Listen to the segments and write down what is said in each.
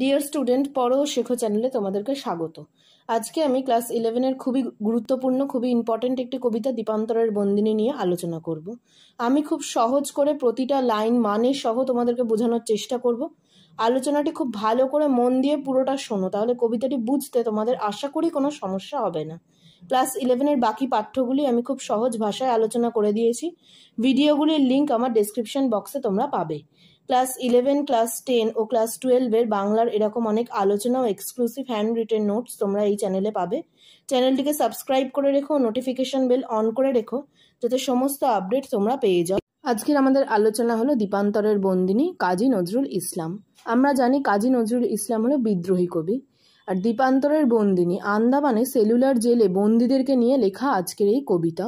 dear student পড়ো শেখো চ্যানেলে তোমাদেরকে স্বাগত আজকে আমি ক্লাস ইলেভেনের খুবই গুরুত্বপূর্ণ খুবই ইম্পর্ট্যান্ট একটি কবিতা দীপান্তরের বন্দিনী নিয়ে আলোচনা করব আমি খুব সহজ করে প্রতিটা লাইন মানে সহ তোমাদেরকে বোঝানোর চেষ্টা করব আলোচনাটি খুব ভালো করে মন দিয়ে পুরোটা শোনো তাহলে কবিতাটি বুঝতে তোমাদের আশা করি কোনো সমস্যা হবে না ক্লাস ইলেভেনের বাকি পাঠ্যগুলি আমি খুব সহজ ভাষায় আলোচনা করে দিয়েছি ভিডিওগুলির লিঙ্ক আমার ডেসক্রিপশন বক্সে তোমরা পাবে ক্লাস ইলেভেন ক্লাস টেন ও ক্লাস টুয়েলভের বাংলার এরকম অনেক আলোচনা ও এক্সক্লুসিভ হ্যান্ড রিটেন নোটস তোমরা এই চ্যানেলে পাবে চ্যানেলটিকে সাবস্ক্রাইব করে রেখো নোটিফিকেশন বেল অন করে রেখো যাতে সমস্ত আপডেট তোমরা পেয়ে যাও আজকের আমাদের আলোচনা হলো দীপান্তরের বন্দিনী কাজী নজরুল ইসলাম আমরা জানি কাজী নজরুল ইসলাম হলো বিদ্রোহী কবি আর দীপান্তরের বন্দিনী আন্দামানে সেলুলার জেলে বন্দীদেরকে নিয়ে লেখা আজকের এই কবিতা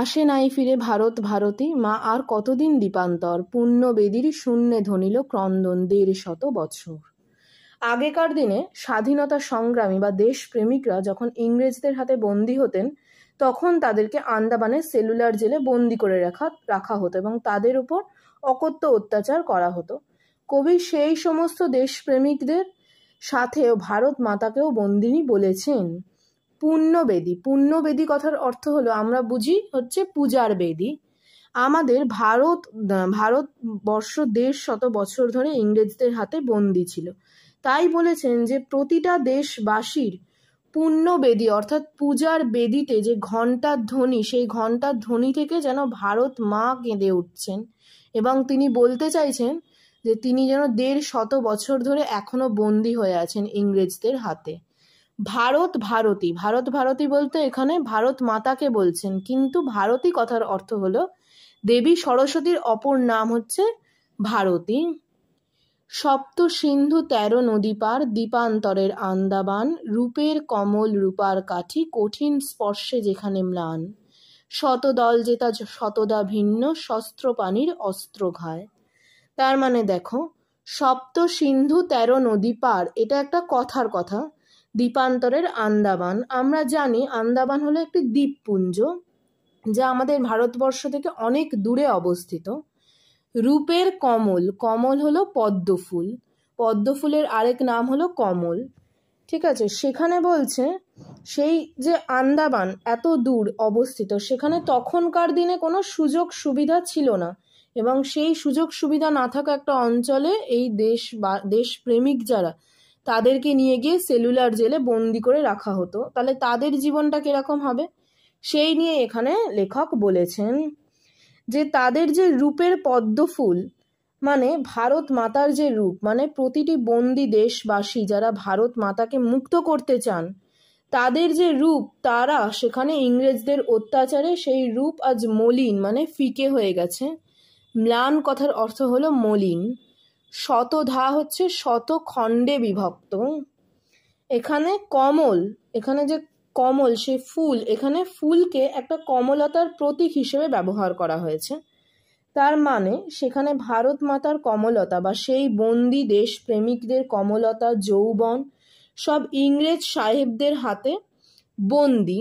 আসে নাই ফিরে ভারত ভারতী মা আর কতদিন দীপান্তর পুণ্য বেদির শূন্যে ধনিল ক্রন্দন দেড় শত বছর আগেকার দিনে স্বাধীনতা সংগ্রামী বা দেশপ্রেমিকরা যখন ইংরেজদের হাতে বন্দী হতেন তখন তাদেরকে আন্দামানে সেলুলার জেলে বন্দি করে রাখা রাখা হতো এবং তাদের উপর অকথ্য অত্যাচার করা হতো কবি সেই সমস্ত দেশপ্রেমিকদের সাথেও ভারত মাতাকেও বন্দিনী বলেছেন পুণ্যবেদী পুণ্যবেদী কথার অর্থ হলো আমরা বুঝি হচ্ছে পূজার বেদী আমাদের ভারত ভারতবর্ষ দেড় শত বছর ধরে ইংরেজদের হাতে বন্দি ছিল তাই বলেছেন যে প্রতিটা দেশবাসীর পূর্ণবেদী অর্থাৎ পূজার বেদিতে যে ঘণ্টার ধ্বনি সেই ঘণ্টার ধ্বনি থেকে যেন ভারত মা কেঁদে উঠছেন এবং তিনি বলতে চাইছেন যে তিনি যেন দেড় শত বছর ধরে এখনও বন্দি হয়ে আছেন ইংরেজদের হাতে ভারত ভারতী ভারত ভারতী বলতে এখানে ভারত মাতাকে বলছেন কিন্তু ভারতী কথার অর্থ হলো দেবী সরস্বতীর অপর নাম হচ্ছে ভারতী সপ্ত সিন্ধু তেরো নদী পার দ্বীপান্তরের আন্দাবান রূপের কমল রূপার কাঠি কঠিন স্পর্শে যেখানে ম্লান শতদল যেটা শতদা ভিন্ন শস্ত্র পানির অস্ত্র ঘায় তার মানে দেখো সপ্ত সিন্ধু তেরো নদী পার এটা একটা কথার কথা দ্বীপান্তরের আন্দামান আমরা জানি আন্দামান হলো একটি দ্বীপপুঞ্জ যা আমাদের ভারতবর্ষ থেকে অনেক দূরে অবস্থিত রূপের কমল কমল হলো পদ্মফুল পদ্মফুলের আরেক নাম হলো কমল ঠিক আছে সেখানে বলছে সেই যে আন্দামান এত দূর অবস্থিত সেখানে তখনকার দিনে কোনো সুযোগ সুবিধা ছিল না এবং সেই সুযোগ সুবিধা না থাকা একটা অঞ্চলে এই দেশ বা দেশপ্রেমিক যারা তাদেরকে নিয়ে গিয়ে সেলুলার জেলে বন্দি করে রাখা হতো তাহলে তাদের জীবনটা কীরকম হবে সেই নিয়ে এখানে লেখক বলেছেন যে তাদের যে রূপের পদ্মফুল মানে ভারত মাতার যে রূপ মানে প্রতিটি বন্দি দেশবাসী যারা ভারত মাতাকে মুক্ত করতে চান তাদের যে রূপ তারা সেখানে ইংরেজদের অত্যাচারে সেই রূপ আজ মলিন মানে ফিকে হয়ে গেছে ম্লান কথার অর্থ হলো মলিন শতধা হচ্ছে শত খণ্ডে বিভক্ত এখানে কমল এখানে যে কমল সে ফুল এখানে ফুলকে একটা কমলতার প্রতীক হিসেবে ব্যবহার করা হয়েছে তার মানে সেখানে ভারত মাতার কমলতা বা সেই বন্দি দেশ প্রেমিকদের কমলতা যৌবন সব ইংরেজ সাহেবদের হাতে বন্দি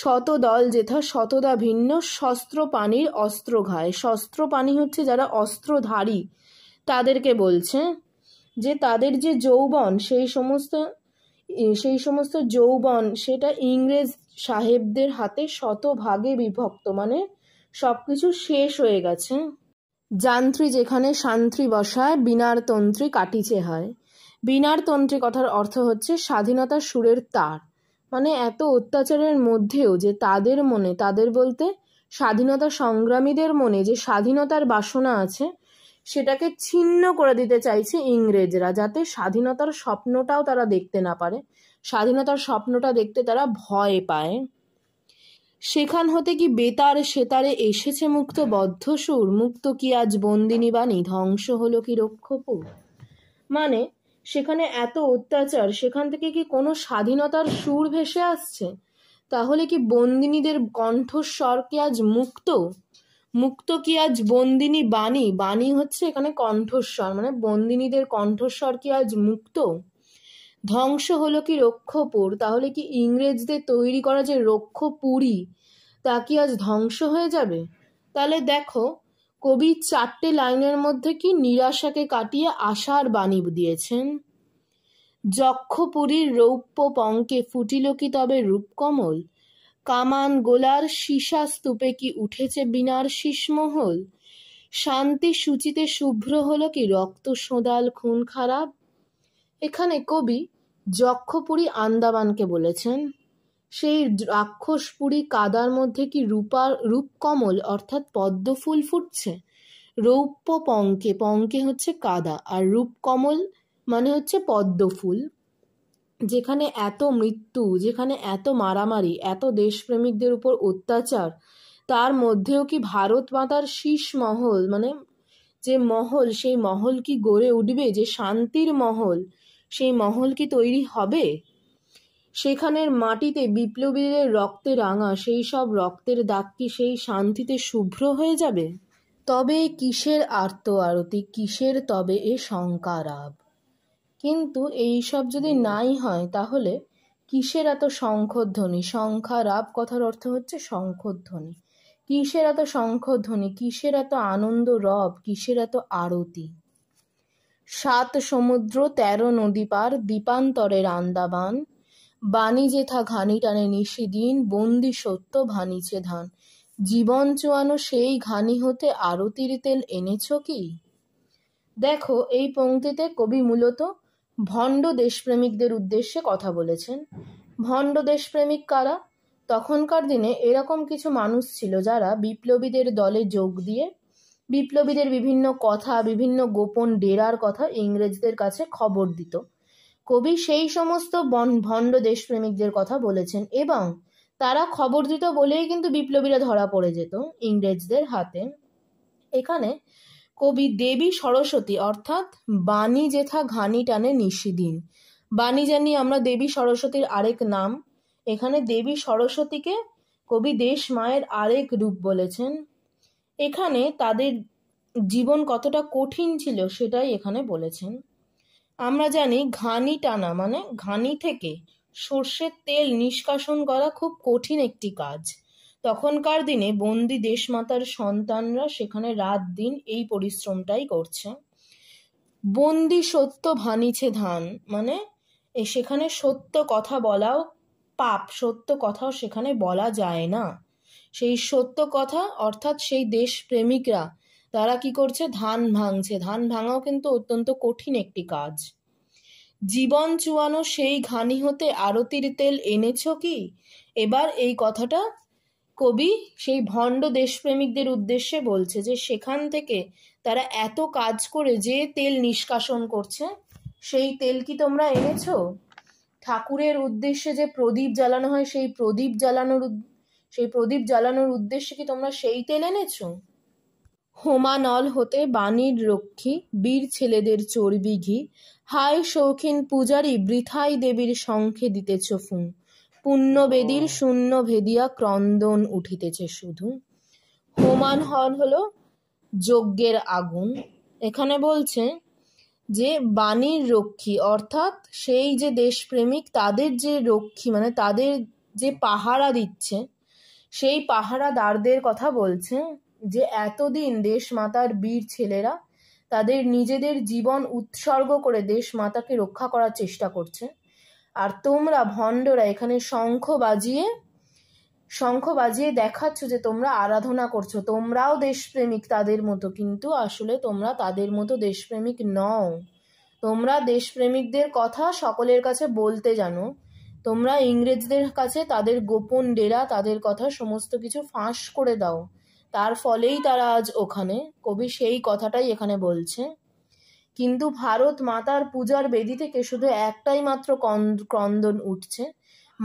শতদল যেথা শতদা ভিন্ন শস্ত্র পানির অস্ত্র ঘায় শস্ত্র পানি হচ্ছে যারা অস্ত্রধারী তাদেরকে বলছে যে তাদের যে যৌবন সেই সমস্ত সেই সমস্ত যৌবন সেটা ইংরেজ সাহেবদের হাতে শতভাগে বিভক্ত মানে সব কিছু শেষ হয়ে গেছে যান্ত্রী যেখানে শান্ত্রী বসায় বিনার তন্ত্রী কাটিছে হয় বিনার তন্ত্রী কথার অর্থ হচ্ছে স্বাধীনতা সুরের তার মানে এত অত্যাচারের মধ্যেও যে তাদের মনে তাদের বলতে স্বাধীনতা সংগ্রামীদের মনে যে স্বাধীনতার বাসনা আছে সেটাকে ছিন্ন করে দিতে চাইছে ইংরেজরা যাতে স্বাধীনতার স্বপ্নটাও তারা দেখতে না পারে স্বাধীনতার স্বপ্নটা দেখতে তারা ভয় পায় সেখান হতে কি বেতার সেতারে এসেছে মুক্ত বদ্ধ সুর মুক্ত কি আজ বন্দিনী বাণী ধ্বংস হলো কি রক্ষপুর মানে সেখানে এত অত্যাচার সেখান থেকে কি কোনো স্বাধীনতার সুর ভেসে আসছে তাহলে কি বন্দিনীদের কণ্ঠস্বর কি আজ মুক্ত মুক্ত কি আজ বন্দিনী বাণী বাণী হচ্ছে এখানে কণ্ঠস্বর মানে বন্দিনীদের কণ্ঠস্বর কি আজ মুক্ত ধ্বংস হলো কি রক্ষপুর তাহলে কি ইংরেজদের তৈরি করা যে রক্ষপুরী তা কি আজ ধ্বংস হয়ে যাবে তাহলে দেখো কবি চারটে লাইনের মধ্যে কি নিরাশাকে কাটিয়ে আশার বাণী দিয়েছেন যক্ষপুরীর রৌপ্য পঙ্কে ফুটিল কি তবে রূপকমল কামান গোলার সীসা স্তূপে কি উঠেছে বিনার শীষমহল শান্তি সূচিতে শুভ্র হলো কি রক্ত সোঁদাল খুন খারাপ এখানে কবি যক্ষপুরী আন্দামানকে বলেছেন সেই রাক্ষসপুরী কাদার মধ্যে কি রূপার রূপকমল অর্থাৎ পদ্মফুল ফুটছে রৌপ্য পঙ্কে পঙ্কে হচ্ছে কাদা আর রূপকমল মানে হচ্ছে পদ্মফুল যেখানে এত মৃত্যু যেখানে এত মারামারি এত দেশপ্রেমিকদের উপর অত্যাচার তার মধ্যেও কি ভারত মাতার শীষ মহল মানে যে মহল সেই মহল কি গড়ে উঠবে যে শান্তির মহল সেই মহল কি তৈরি হবে সেখানের মাটিতে বিপ্লবীদের রক্তে রাঙা সেই সব রক্তের দাগ কি সেই শান্তিতে শুভ্র হয়ে যাবে তবে কিসের আর্ত আরতি কিসের তবে এ শঙ্কারাব কিন্তু এই সব যদি নাই হয় তাহলে কিসের এত শঙ্খধ্বনি সংখ্যা রাব কথার অর্থ হচ্ছে শঙ্খধ্বনি কিসের এত শঙ্খধ্বনি কিসের এত আনন্দ রব কিসের এত আরতি সাত সমুদ্র তেরো নদী পার দ্বীপান্তরের আন্দামান বাণী যেথা ঘানি টানে নিশিদিন বন্দি সত্য ভানিছে ধান জীবন চুয়ানো সেই ঘানি হতে আরতির তেল এনেছ কি দেখো এই পংক্তিতে কবি মূলত ভণ্ড দেশপ্রেমিকদের উদ্দেশ্যে কথা বলেছেন ভণ্ড দেশপ্রেমিক কারা তখনকার দিনে এরকম কিছু মানুষ ছিল যারা বিপ্লবীদের দলে যোগ দিয়ে বিপ্লবীদের বিভিন্ন কথা বিভিন্ন গোপন ডেরার কথা ইংরেজদের কাছে খবর দিত কবি সেই সমস্ত ভণ্ড দেশপ্রেমিকদের কথা বলেছেন এবং তারা খবর দিত বলেই কিন্তু বিপ্লবীরা ধরা পড়ে যেত ইংরেজদের হাতে এখানে কবি দেবী সরস্বতী অর্থাৎ বাণী জেঠা ঘানি টানে নিশিদিন বাণী জানি আমরা দেবী সরস্বতীর আরেক নাম এখানে দেবী সরস্বতীকে কবি দেশ মায়ের আরেক রূপ বলেছেন এখানে তাদের জীবন কতটা কঠিন ছিল সেটাই এখানে বলেছেন আমরা জানি ঘানি টানা মানে ঘানি থেকে সর্ষের তেল নিষ্কাশন করা খুব কঠিন একটি কাজ তখনকার দিনে বন্দি দেশমাতার সন্তানরা সেখানে রাত দিন এই পরিশ্রমটাই করছে বন্দি সত্য ভানিছে ধান মানে সেখানে সত্য কথা বলাও পাপ সত্য কথাও সেখানে বলা যায় না সেই সত্য কথা অর্থাৎ সেই দেশ প্রেমিকরা তারা কি করছে ধান ভাঙছে ধান ভাঙাও কিন্তু অত্যন্ত কঠিন একটি কাজ জীবন চুয়ানো সেই ঘানি হতে আরতির তেল এনেছ কি এবার এই কথাটা কবি সেই ভণ্ড দেশপ্রেমিকদের উদ্দেশ্যে বলছে যে সেখান থেকে তারা এত কাজ করে যে তেল নিষ্কাশন করছে সেই তেল কি তোমরা এনেছ ঠাকুরের উদ্দেশ্যে যে প্রদীপ জ্বালানো হয় সেই প্রদীপ জ্বালানোর সেই প্রদীপ জ্বালানোর উদ্দেশ্যে কি তোমরা সেই তেল এনেছ হোমানল হতে বাণীর রক্ষী বীর ছেলেদের চর্বি ঘি হায় শৌখিন পূজারী বৃথাই দেবীর শঙ্খে দিতেছ ফুঁ পুণ্যবেদীর শূন্য ভেদিয়া ক্রন্দন উঠিতেছে শুধু হোমান হন হলো যজ্ঞের আগুন এখানে বলছে যে বাণীর রক্ষী অর্থাৎ সেই যে দেশপ্রেমিক তাদের যে রক্ষী মানে তাদের যে পাহারা দিচ্ছে সেই পাহারাদারদের কথা বলছে যে এতদিন দেশমাতার বীর ছেলেরা তাদের নিজেদের জীবন উৎসর্গ করে দেশমাতাকে রক্ষা করার চেষ্টা করছে আর তোমরা ভণ্ডরা এখানে শঙ্খ বাজিয়ে শঙ্খ বাজিয়ে দেখাচ্ছ যে তোমরা আরাধনা করছো তোমরাও দেশপ্রেমিক তাদের মতো কিন্তু আসলে তোমরা তাদের মতো দেশপ্রেমিক নও তোমরা দেশপ্রেমিকদের কথা সকলের কাছে বলতে জানো তোমরা ইংরেজদের কাছে তাদের গোপন ডেরা তাদের কথা সমস্ত কিছু ফাঁস করে দাও তার ফলেই তারা আজ ওখানে কবি সেই কথাটাই এখানে বলছে কিন্তু ভারত মাতার পূজার বেদি থেকে শুধু একটাই মাত্র ক্রন্দন উঠছে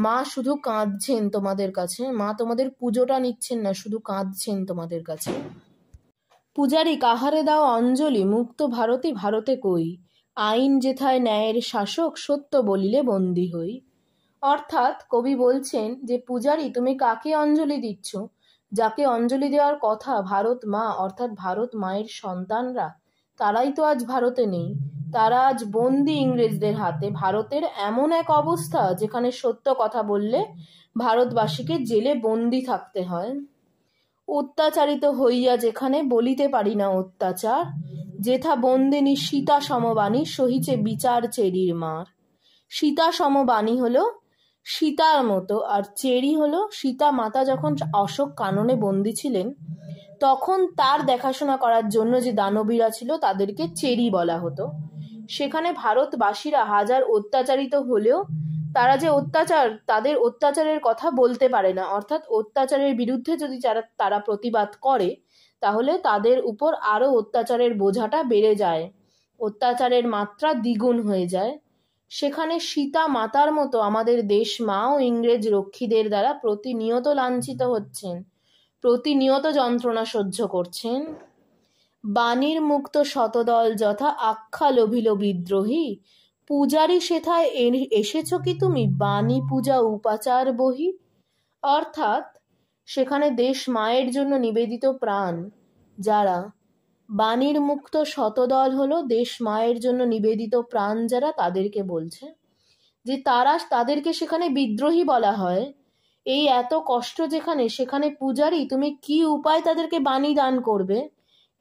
মা শুধু কাঁদছেন তোমাদের কাছে মা তোমাদের পুজোটা নিচ্ছেন না শুধু কাঁদছেন তোমাদের কাছে পূজারি কাহারে দাও অঞ্জলি মুক্ত ভারতী ভারতে কই আইন যেথায় ন্যায়ের শাসক সত্য বলিলে বন্দী হই অর্থাৎ কবি বলছেন যে পূজারি তুমি কাকে অঞ্জলি দিচ্ছ যাকে অঞ্জলি দেওয়ার কথা ভারত মা অর্থাৎ ভারত মায়ের সন্তানরা তারাই তো আজ ভারতে নেই তারা আজ বন্দি ইংরেজদের হাতে ভারতের এমন এক অবস্থা যেখানে সত্য কথা বললে ভারতবাসীকে জেলে বন্দি থাকতে হয় অত্যাচারিত হইয়া যেখানে বলিতে পারি না অত্যাচার যেথা বন্দিনী সীতা সমবাণী সহিচে বিচার চেরির মার সীতা সমবাণী হলো সীতার মতো আর চেরি হলো সীতা মাতা যখন অশোক কাননে বন্দি ছিলেন তখন তার দেখাশোনা করার জন্য যে দানবীরা ছিল তাদেরকে চেরি বলা হতো সেখানে ভারতবাসীরা হাজার অত্যাচারিত হলেও তারা যে অত্যাচার তাদের অত্যাচারের কথা বলতে পারে না অর্থাৎ অত্যাচারের বিরুদ্ধে যদি যারা তারা প্রতিবাদ করে তাহলে তাদের উপর আরও অত্যাচারের বোঝাটা বেড়ে যায় অত্যাচারের মাত্রা দ্বিগুণ হয়ে যায় সেখানে সীতা মাতার মতো আমাদের দেশ মাও ইংরেজ রক্ষীদের দ্বারা প্রতিনিয়ত লাঞ্ছিত হচ্ছেন প্রতিনিয়ত যন্ত্রণা সহ্য করছেন বাণীর মুক্ত শতদল যথা আখ্যা লোভিল বিদ্রোহী পূজারি সেথায় এসেছ কি তুমি বাণী পূজা উপাচার বহি অর্থাৎ সেখানে দেশ মায়ের জন্য নিবেদিত প্রাণ যারা বাণীর মুক্ত শতদল হলো দেশ মায়ের জন্য নিবেদিত প্রাণ যারা তাদেরকে বলছে যে তারা তাদেরকে সেখানে বিদ্রোহী বলা হয় এই এত কষ্ট যেখানে সেখানে পূজারি তুমি কি উপায় তাদেরকে বাণী দান করবে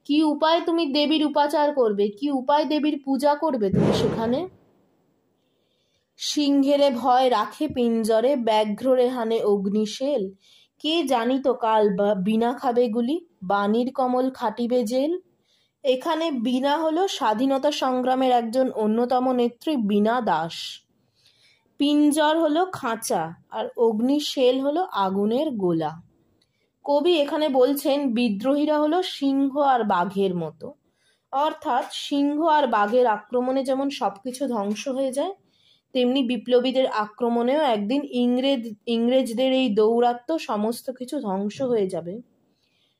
কি উপায় তুমি দেবীর উপাচার করবে কি উপায় দেবীর পূজা করবে তুমি সেখানে সিংহেরে ভয় রাখে পিঞ্জরে ব্যাঘ্ররে হানে অগ্নিশেল কে জানিত কাল বিনা খাবে গুলি বাণীর কমল খাটিবে জেল এখানে বিনা হলো স্বাধীনতা সংগ্রামের একজন অন্যতম নেত্রী বিনা দাস পিঞ্জর হলো খাঁচা আর অগ্নিশেল হলো আগুনের গোলা কবি এখানে বলছেন বিদ্রোহীরা হলো সিংহ আর বাঘের মতো অর্থাৎ সিংহ আর বাঘের আক্রমণে যেমন সবকিছু ধ্বংস হয়ে যায় তেমনি বিপ্লবীদের আক্রমণেও একদিন ইংরেজ ইংরেজদের এই দৌরাত্ম সমস্ত কিছু ধ্বংস হয়ে যাবে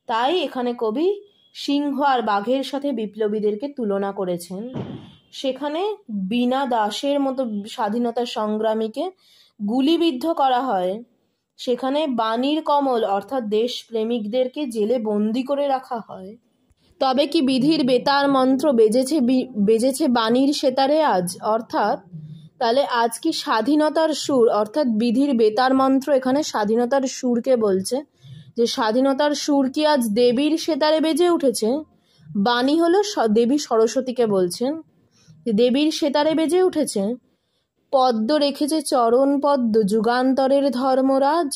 তাই এখানে কবি সিংহ আর বাঘের সাথে বিপ্লবীদেরকে তুলনা করেছেন সেখানে বিনা দাসের মতো স্বাধীনতা সংগ্রামীকে গুলিবিদ্ধ করা হয় সেখানে বাণীর কমল অর্থাৎ দেশপ্রেমিকদেরকে জেলে বন্দি করে রাখা হয় তবে কি বিধির বেতার মন্ত্র বেজেছে বেজেছে বাণীর সেতারে আজ অর্থাৎ তাহলে আজ কি স্বাধীনতার সুর অর্থাৎ বিধির বেতার মন্ত্র এখানে স্বাধীনতার সুরকে বলছে যে স্বাধীনতার সুর কি আজ দেবীর সেতারে বেজে উঠেছে বাণী হলো দেবী সরস্বতীকে বলছেন দেবীর সেতারে বেজে উঠেছে পদ্ম রেখেছে চরণ পদ্ম যুগান্তরের ধর্মরাজ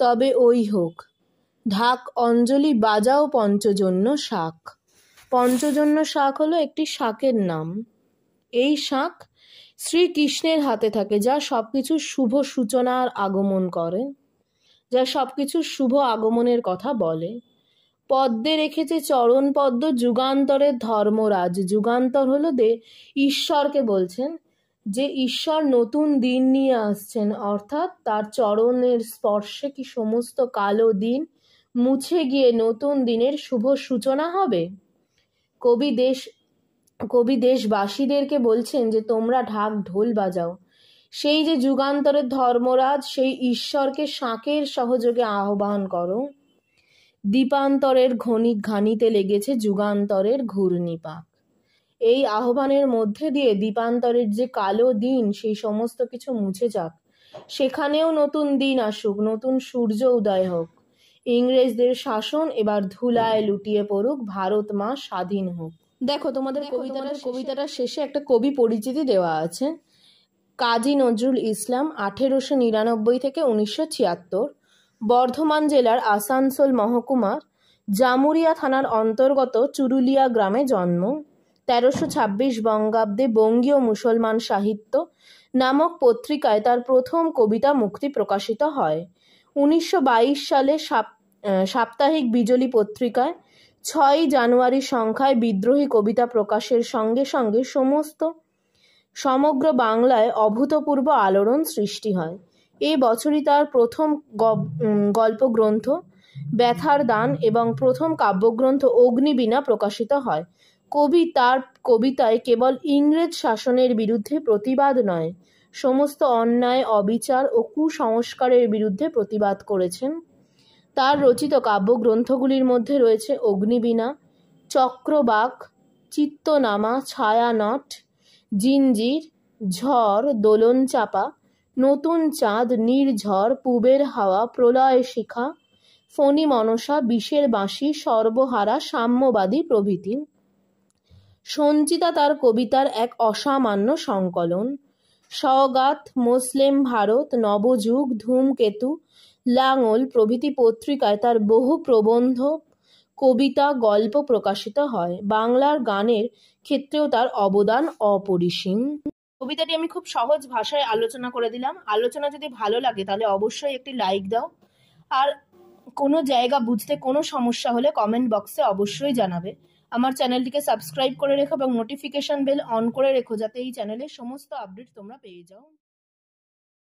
তবে ওই হোক ঢাক অঞ্জলি বাজাও পঞ্চজন্য শাক পঞ্চজন্য শাক হলো একটি শাকের নাম এই শাক শ্রীকৃষ্ণের হাতে থাকে যা সব কিছু শুভ সূচনার আগমন করে যা সব কিছু শুভ আগমনের কথা বলে পদ্মে রেখেছে চরণ পদ্ম যুগান্তরের ধর্মরাজ যুগান্তর হলো দে ঈশ্বরকে বলছেন যে ঈশ্বর নতুন দিন নিয়ে আসছেন অর্থাৎ তার চরণের স্পর্শে কি সমস্ত কালো দিন মুছে গিয়ে নতুন দিনের শুভ সূচনা হবে কবি দেশ কবি দেশবাসীদেরকে বলছেন যে তোমরা ঢাক ঢোল বাজাও সেই যে যুগান্তরের ধর্মরাজ সেই ঈশ্বরকে শাঁকের সহযোগে আহ্বান করো দীপান্তরের ঘনি ঘানিতে লেগেছে যুগান্তরের ঘূর্ণিপাক এই আহ্বানের মধ্যে দিয়ে দীপান্তরের যে কালো দিন সেই সমস্ত কিছু মুছে যাক সেখানেও নতুন দিন আসুক নতুন সূর্য উদয় হোক ইংরেজদের শাসন এবার ধুলায় লুটিয়ে পড়ুক ভারত মা স্বাধীন হোক দেখো তোমাদের কবিতাটার কবিতাটা শেষে একটা কবি পরিচিতি দেওয়া আছে কাজী নজরুল ইসলাম আঠেরোশো নিরানব্বই থেকে উনিশশো ছিয়াত্তর বর্ধমান জেলার আসানসোল মহকুমা জামুরিয়া থানার অন্তর্গত চুরুলিয়া গ্রামে জন্ম তেরোশো ছাব্বিশ বঙ্গাব্দে বঙ্গীয় মুসলমান সাহিত্য নামক পত্রিকায় তার প্রথম কবিতা মুক্তি প্রকাশিত হয় উনিশশো সালে সাপ্তাহিক বিজলি পত্রিকায় ছয় জানুয়ারি সংখ্যায় বিদ্রোহী কবিতা প্রকাশের সঙ্গে সঙ্গে সমস্ত সমগ্র বাংলায় অভূতপূর্ব আলোড়ন সৃষ্টি হয় এই বছরই তার প্রথম গল্পগ্রন্থ ব্যথার দান এবং প্রথম কাব্যগ্রন্থ অগ্নিবীণা প্রকাশিত হয় কবি তার কবিতায় কেবল ইংরেজ শাসনের বিরুদ্ধে প্রতিবাদ নয় সমস্ত অন্যায় অবিচার ও কুসংস্কারের বিরুদ্ধে প্রতিবাদ করেছেন তার রচিত কাব্যগ্রন্থগুলির মধ্যে রয়েছে অগ্নিবীণা চক্রবাক চিত্তনামা ছায়ানট জিঞ্জির ঝড় চাপা নতুন চাঁদ নির্ঝর পুবের হাওয়া প্রলয় শিখা ফণি মনসা বিষের বাঁশি সর্বহারা সাম্যবাদী প্রভৃতি সঞ্চিতা তার কবিতার এক অসামান্য সংকলন সওগাত মুসলিম ভারত নবযুগ ধূমকেতু লাঙল প্রভৃতি পত্রিকায় তার বহু প্রবন্ধ কবিতা গল্প প্রকাশিত হয় বাংলার গানের ক্ষেত্রেও তার অবদান অপরিসীম কবিতাটি আমি খুব সহজ ভাষায় আলোচনা করে দিলাম আলোচনা যদি ভালো লাগে তাহলে অবশ্যই একটি লাইক দাও আর কোনো জায়গা বুঝতে কোনো সমস্যা হলে কমেন্ট বক্সে অবশ্যই জানাবে আমার চ্যানেলটিকে সাবস্ক্রাইব করে রেখো এবং নোটিফিকেশন বেল অন করে রেখো যাতে এই চ্যানেলের সমস্ত আপডেট তোমরা পেয়ে যাও